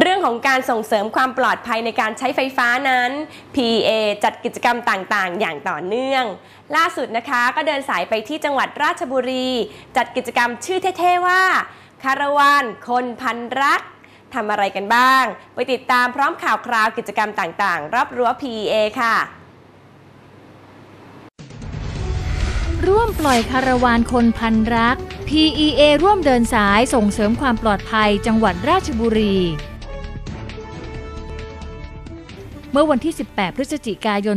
เรื่องของการส่งเสริมความปลอดภัยในการใช้ไฟฟ้านั้น PA จัดกิจกรรมต่างๆ อย่างต่อเนื่อง ล่าสุดนะคะก็เดินสายไปที่จังหวัดราชบุรี จัดกิจกรรมชื่อเท่ ๆ ว่าคารวานคนพันรัก ทำอะไรกันบ้าง ไปติดตามพร้อมข่าวคราวกิจกรรมต่าง ๆ รับรั้ว PA ค่ะ ร่วมปล่อยคาราวานคนพันรัก PEA ร่วมเดินสายส่งเสริมความปลอดภัย จังหวัดราชบุรีเมื่อวันที่ 18 พฤศจิกายน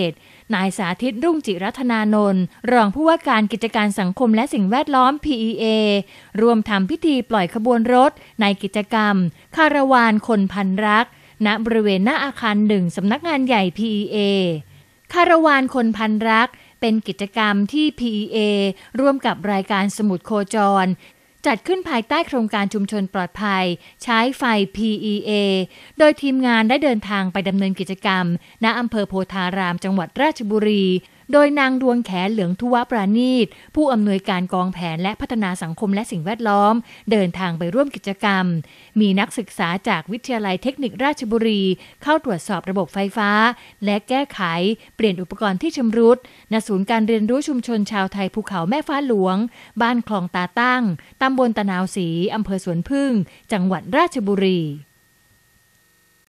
2557 นายสาธิตรุ่งจิรัตนานนท์รองผู้ว่าการกิจการสังคมและสิ่งแวดล้อม PEA รวมทำพิธีปล่อยขบวนรถในกิจกรรม คาราวานคนพันรัก ณบริเวณหน้าอาคารหนึ่งสำนักงานใหญ่ PEA คาราวานคนพันรัก เป็นกิจกรรมที่ PEA ร่วมกับรายการสมุดโคจรจัดขึ้นภายใต้โครงการชุมชนปลอดภัยใช้ไฟ PEA โดยทีมงานได้เดินทางไปดำเนินกิจกรรม ณอำเภอโพธารามจังหวัดราชบุรีโดยนางดวงแขนเหลืองทุวปราณีตผู้อำนวยการกองแผนและพัฒนาสังคมและสิ่งแวดล้อม เดินทางไปร่วมกิจกรรม มีนักศึกษาจากวิทยาลัยเทคนิคราชบุรี เข้าตรวจสอบระบบไฟฟ้า และแก้ไขเปลี่ยนอุปกรณ์ที่ชำรุดณศูนย์การเรียนรู้ชุมชนชาวไทยภูเขาแม่ฟ้าหลวง บ้านคลองตาตั้งตำบลตะนาวสีอำเภอสวนพึ่ง จังหวัดราชบุรี